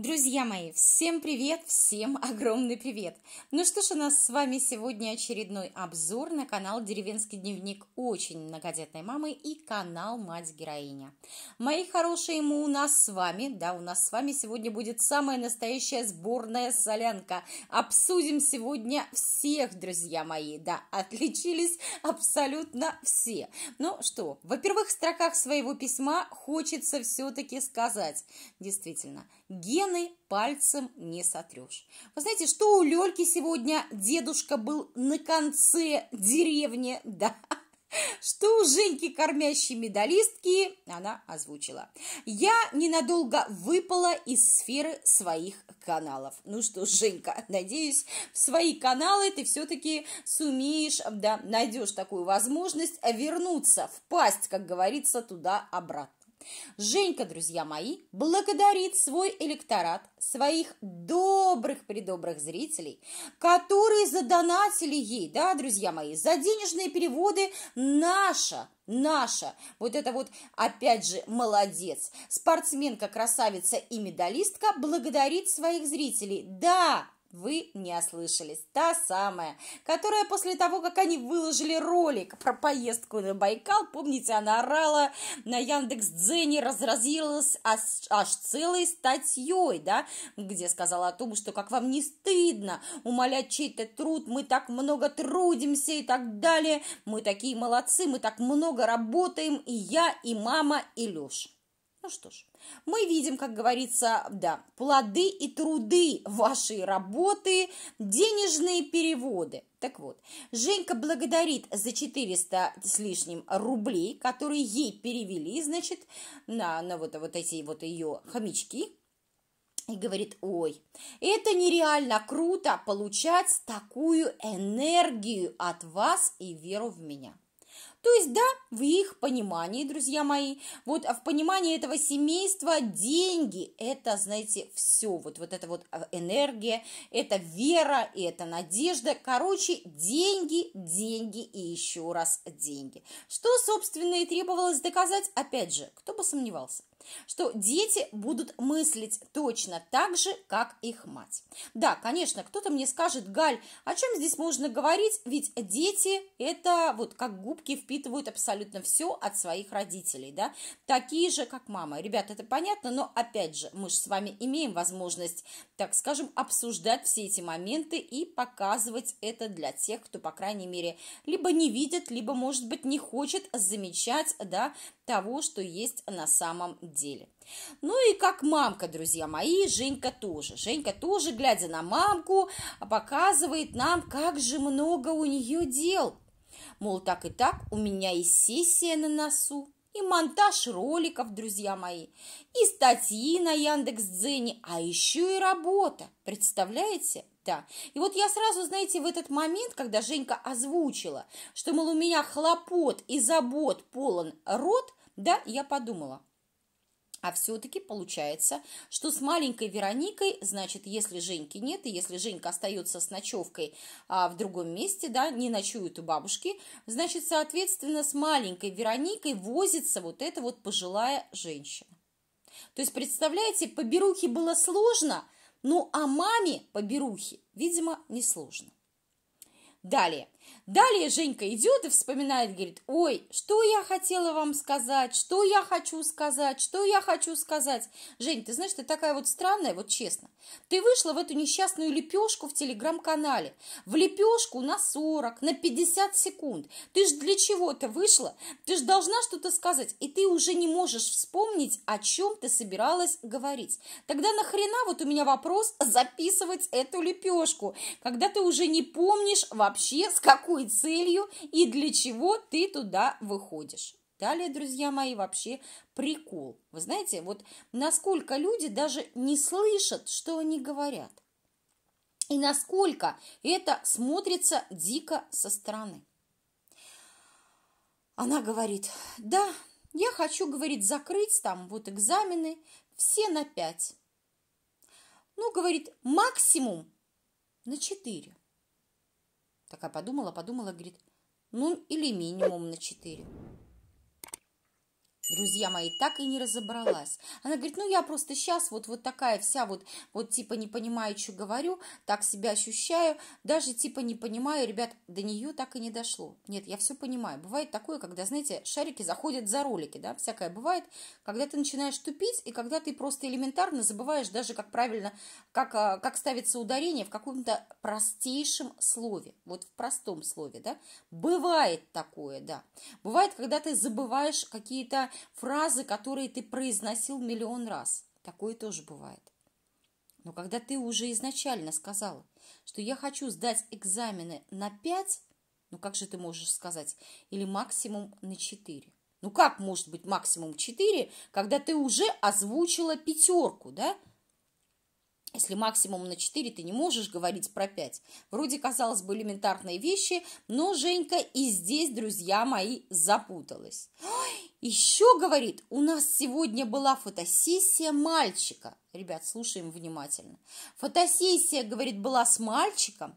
Друзья мои, всем привет, всем огромный привет! Ну что ж, у нас с вами сегодня очередной обзор на канал «Деревенский дневник» очень многодетной мамы и канал «Мать-героиня». Мои хорошие, мы у нас с вами, да, у нас с вами сегодня будет самая настоящая сборная солянка. Обсудим сегодня всех, друзья мои, да, отличились абсолютно все. Ну что, во-первых, в строках своего письма хочется все-таки сказать, действительно, ген пены пальцем не сотрешь. Вы знаете, что у Лёльки сегодня дедушка был на конце деревни, да, что у Женьки, кормящей медалистки, она озвучила. Я ненадолго выпала из сферы своих каналов. Ну что, Женька, надеюсь, в свои каналы ты все-таки сумеешь, да, найдешь такую возможность вернуться, впасть, как говорится, туда-обратно. Женька, друзья мои, благодарит свой электорат, своих добрых-предобрых зрителей, которые задонатили ей, да, друзья мои, за денежные переводы наша наша, вот это вот, опять же, молодец. Спортсменка, красавица и медалистка благодарит своих зрителей. Да, вы не ослышались. Та самая, которая после того, как они выложили ролик про поездку на Байкал, помните, она орала на Яндекс Дзене, разразилась аж, аж целой статьей, да, где сказала о том, что как вам не стыдно умолять чей-то труд, мы так много трудимся и так далее, мы такие молодцы, мы так много работаем, и я, и мама, и Леша. Ну что ж, мы видим, как говорится, да, плоды и труды вашей работы, денежные переводы. Так вот, Женька благодарит за 400 с лишним рублей, которые ей перевели, значит, на, на вот, вот эти вот ее хомячки, и говорит, ой, это нереально круто получать такую энергию от вас и веру в меня. То есть, да, в их понимании, друзья мои, вот а в понимании этого семейства деньги – это, знаете, все. Вот, вот это вот а, энергия, это вера, это надежда. Короче, деньги, деньги и еще раз деньги. Что, собственно, и требовалось доказать, опять же, кто бы сомневался что дети будут мыслить точно так же, как их мать. Да, конечно, кто-то мне скажет, Галь, о чем здесь можно говорить, ведь дети – это вот как губки впитывают впитывают абсолютно все от своих родителей, да, такие же, как мама. Ребята, это понятно, но опять же, мы же с вами имеем возможность, так скажем, обсуждать все эти моменты и показывать это для тех, кто, по крайней мере, либо не видит, либо, может быть, не хочет замечать, да, того, что есть на самом деле. Ну и как мамка, друзья мои, Женька тоже. Женька тоже, глядя на мамку, показывает нам, как же много у нее дел – Мол, так и так, у меня и сессия на носу, и монтаж роликов, друзья мои, и статьи на Яндекс Яндекс.Дзене, а еще и работа, представляете? Да. И вот я сразу, знаете, в этот момент, когда Женька озвучила, что, мол, у меня хлопот и забот полон рот, да, я подумала, а все-таки получается, что с маленькой Вероникой, значит, если Женьки нет, и если Женька остается с ночевкой а, в другом месте, да, не ночует у бабушки, значит, соответственно, с маленькой Вероникой возится вот эта вот пожилая женщина. То есть, представляете, по берухе было сложно, ну а маме по берухе, видимо, не сложно. Далее. Далее Женька идет и вспоминает, говорит, ой, что я хотела вам сказать, что я хочу сказать, что я хочу сказать. Жень, ты знаешь, ты такая вот странная, вот честно. Ты вышла в эту несчастную лепешку в телеграм-канале. В лепешку на 40, на 50 секунд. Ты же для чего-то вышла, ты же должна что-то сказать. И ты уже не можешь вспомнить, о чем ты собиралась говорить. Тогда нахрена вот у меня вопрос записывать эту лепешку, когда ты уже не помнишь вообще, с какой какой целью и для чего ты туда выходишь. Далее, друзья мои, вообще прикол. Вы знаете, вот насколько люди даже не слышат, что они говорят. И насколько это смотрится дико со стороны. Она говорит, да, я хочу, говорит, закрыть там вот экзамены все на пять". Ну, говорит, максимум на четыре. Такая подумала, подумала, говорит, ну или минимум на четыре друзья мои, так и не разобралась. Она говорит, ну я просто сейчас вот, вот такая вся вот, вот типа не понимаю, что говорю, так себя ощущаю, даже типа не понимаю, ребят, до нее так и не дошло. Нет, я все понимаю. Бывает такое, когда, знаете, шарики заходят за ролики, да, всякое бывает, когда ты начинаешь тупить, и когда ты просто элементарно забываешь даже, как правильно, как, а, как ставится ударение в каком-то простейшем слове, вот в простом слове, да. Бывает такое, да. Бывает, когда ты забываешь какие-то фразы, которые ты произносил миллион раз. Такое тоже бывает. Но когда ты уже изначально сказал, что я хочу сдать экзамены на 5, ну как же ты можешь сказать, или максимум на 4? Ну как может быть максимум 4, когда ты уже озвучила пятерку, да? Если максимум на 4, ты не можешь говорить про 5. Вроде, казалось бы, элементарные вещи, но Женька и здесь, друзья мои, запуталась. Ой, еще, говорит, у нас сегодня была фотосессия мальчика. Ребят, слушаем внимательно. Фотосессия, говорит, была с мальчиком.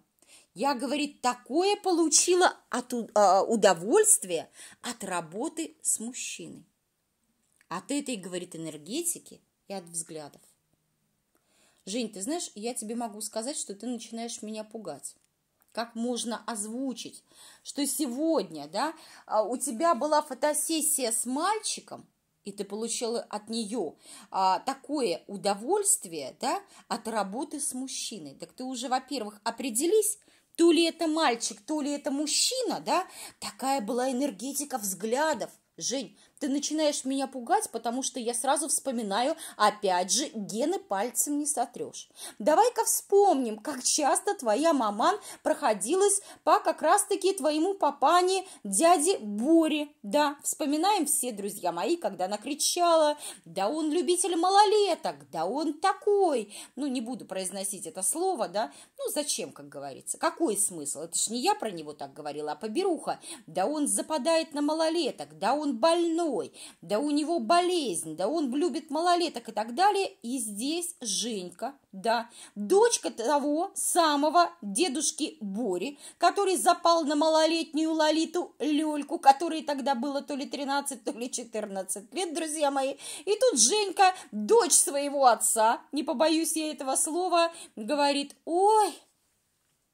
Я, говорит, такое получила от а, удовольствия от работы с мужчиной. От этой, говорит, энергетики и от взглядов. Жень, ты знаешь, я тебе могу сказать, что ты начинаешь меня пугать как можно озвучить, что сегодня, да, а, у тебя была фотосессия с мальчиком, и ты получила от нее а, такое удовольствие, да, от работы с мужчиной. Так ты уже, во-первых, определись, то ли это мальчик, то ли это мужчина, да, такая была энергетика взглядов. Жень, ты начинаешь меня пугать, потому что я сразу вспоминаю, опять же, гены пальцем не сотрешь. Давай-ка вспомним, как часто твоя маман проходилась по как раз-таки твоему папане, дяде Боре. Да, вспоминаем все, друзья мои, когда она кричала, да он любитель малолеток, да он такой. Ну, не буду произносить это слово, да, ну, зачем, как говорится, какой смысл? Это ж не я про него так говорила, а поберуха. Да он западает на малолеток, да он больной, молодой, да у него болезнь, да он любит малолеток и так далее. И здесь Женька, да, дочка того самого дедушки Бори, который запал на малолетнюю Лолиту Лёльку, которой тогда было то ли 13, то ли 14 лет, друзья мои. И тут Женька, дочь своего отца, не побоюсь я этого слова, говорит, ой,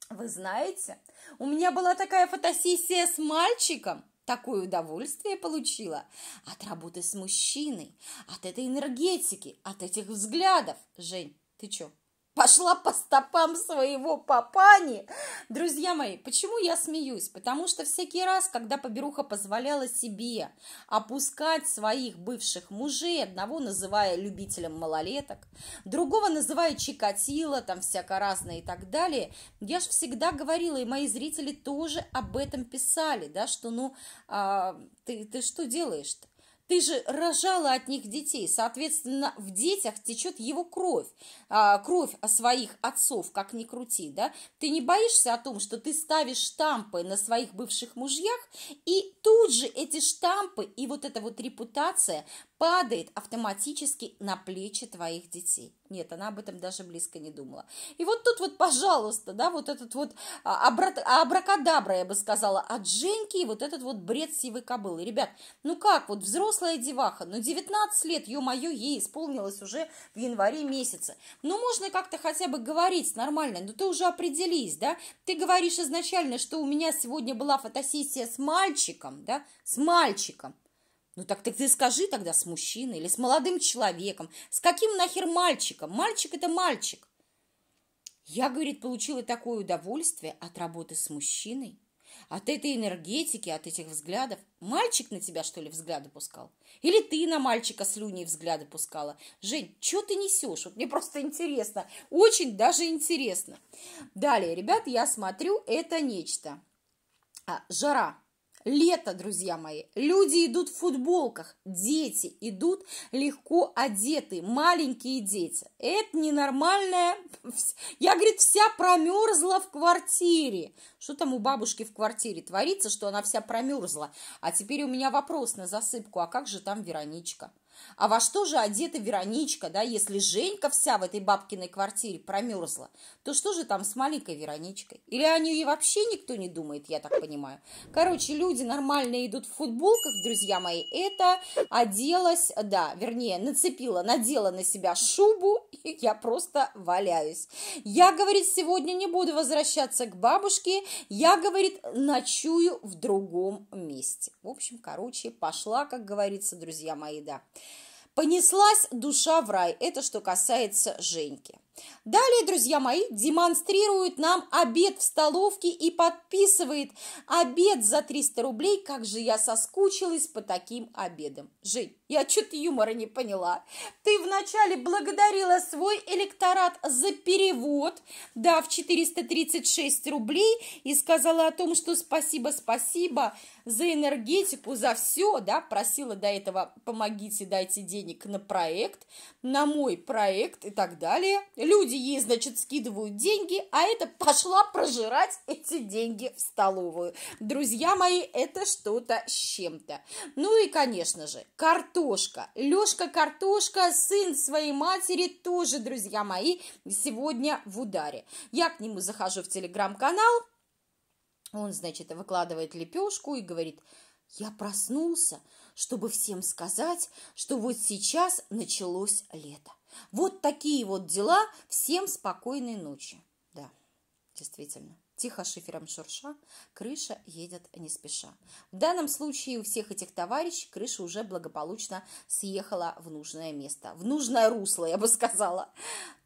вы знаете, у меня была такая фотосессия с мальчиком, такое удовольствие получила от работы с мужчиной, от этой энергетики, от этих взглядов. Жень, ты чё? пошла по стопам своего папани. Друзья мои, почему я смеюсь? Потому что всякий раз, когда поберуха позволяла себе опускать своих бывших мужей, одного называя любителем малолеток, другого называя чикатило, там всяко разное и так далее, я же всегда говорила, и мои зрители тоже об этом писали, да, что ну, а, ты, ты что делаешь-то? Ты же рожала от них детей, соответственно, в детях течет его кровь, а, кровь своих отцов, как ни крути, да? Ты не боишься о том, что ты ставишь штампы на своих бывших мужьях, и тут же эти штампы и вот эта вот репутация падает автоматически на плечи твоих детей. Нет, она об этом даже близко не думала. И вот тут вот, пожалуйста, да, вот этот вот а, абра... абракадабра, я бы сказала, от Женьки, вот этот вот бред сивой кобылы. Ребят, ну как, вот взрослая деваха, ну 19 лет, ё-моё, ей исполнилось уже в январе месяце. Ну можно как-то хотя бы говорить нормально, но ты уже определись, да, ты говоришь изначально, что у меня сегодня была фотосессия с мальчиком, да, с мальчиком, ну так, так ты скажи тогда с мужчиной или с молодым человеком. С каким нахер мальчиком? Мальчик – это мальчик. Я, говорит, получила такое удовольствие от работы с мужчиной, от этой энергетики, от этих взглядов. Мальчик на тебя, что ли, взгляды пускал? Или ты на мальчика слюни взгляды пускала? Жень, что ты несешь? Вот мне просто интересно, очень даже интересно. Далее, ребят, я смотрю, это нечто. А, жара. Лето, друзья мои. Люди идут в футболках, дети идут легко одеты, маленькие дети. Это ненормальное. Я, говорит, вся промерзла в квартире. Что там у бабушки в квартире творится, что она вся промерзла? А теперь у меня вопрос на засыпку. А как же там Вероничка? А во что же одета Вероничка, да, если Женька вся в этой бабкиной квартире промерзла, то что же там с маленькой Вероничкой? Или о ней вообще никто не думает, я так понимаю. Короче, люди нормально идут в футболках, друзья мои, это оделась, да, вернее, нацепила, надела на себя шубу, и я просто валяюсь. Я, говорит, сегодня не буду возвращаться к бабушке, я, говорит, ночую в другом месте. В общем, короче, пошла, как говорится, друзья мои, да. Понеслась душа в рай. Это что касается Женьки. Далее, друзья мои, демонстрирует нам обед в столовке и подписывает обед за 300 рублей. Как же я соскучилась по таким обедам. Жень, я что-то юмора не поняла. Ты вначале благодарила свой электорат за перевод, да, в 436 рублей, и сказала о том, что спасибо, спасибо за энергетику, за все, да, просила до этого помогите, дайте денег на проект, на мой проект и так далее люди ей, значит, скидывают деньги, а это пошла прожирать эти деньги в столовую. Друзья мои, это что-то с чем-то. Ну и, конечно же, картошка. Лешка картошка, сын своей матери, тоже, друзья мои, сегодня в ударе. Я к нему захожу в телеграм-канал, он, значит, выкладывает лепешку и говорит, я проснулся, чтобы всем сказать, что вот сейчас началось лето. Вот такие вот дела. Всем спокойной ночи. Да, действительно. Тихо шифером шурша, крыша едет не спеша. В данном случае у всех этих товарищей крыша уже благополучно съехала в нужное место. В нужное русло, я бы сказала.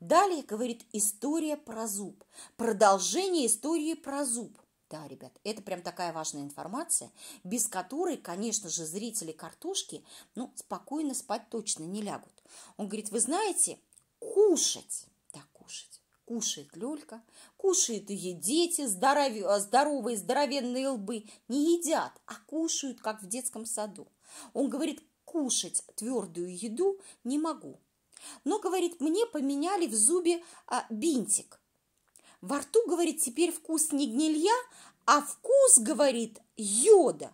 Далее говорит история про зуб. Продолжение истории про зуб. Да, ребят, это прям такая важная информация, без которой, конечно же, зрители картошки, ну, спокойно спать точно не лягут. Он говорит, вы знаете, кушать, да, кушать, кушает Лёлька, кушают ее дети, здоров... Э, здоровые, здоровенные лбы, не едят, а кушают, как в детском саду. Он говорит, кушать твердую еду не могу. Но, говорит, мне поменяли в зубе а, бинтик. Во рту, говорит, теперь вкус не гнилья, а вкус, говорит, йода.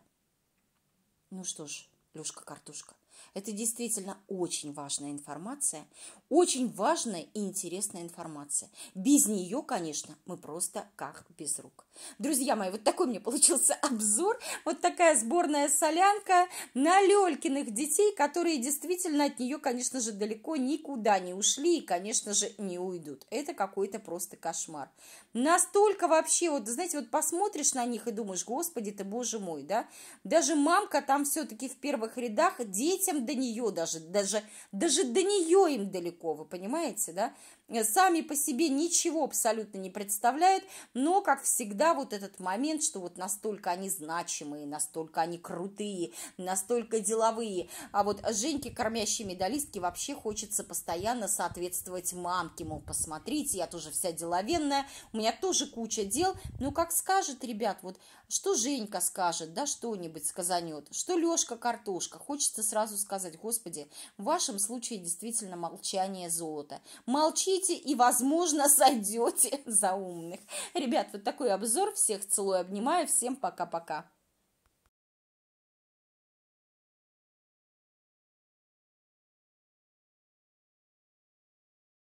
Ну что ж, Лешка-картошка, это действительно очень важная информация, очень важная и интересная информация. Без нее, конечно, мы просто как без рук. Друзья мои, вот такой мне получился обзор, вот такая сборная солянка на Лелькиных детей, которые действительно от нее, конечно же, далеко никуда не ушли и, конечно же, не уйдут. Это какой-то просто кошмар. Настолько вообще, вот, знаете, вот посмотришь на них и думаешь, господи ты, боже мой, да, даже мамка там все-таки в первых рядах, детям до нее даже, даже, даже до нее им далеко, вы понимаете, да? Э, сами по себе ничего абсолютно не представляют, но, как всегда, вот этот момент, что вот настолько они значимые, настолько они крутые, настолько деловые, а вот Женьке, кормящей медалистке, вообще хочется постоянно соответствовать мамке, мол, посмотрите, я тоже вся деловенная, у меня тоже куча дел, ну, как скажет, ребят, вот что Женька скажет, да, что-нибудь сказанет, что Лешка картошка, хочется сразу сказать, господи, в вашем случае действительно молчание золото, молчи получите и, возможно, сойдете за умных. Ребят, вот такой обзор. Всех целую, обнимаю. Всем пока-пока.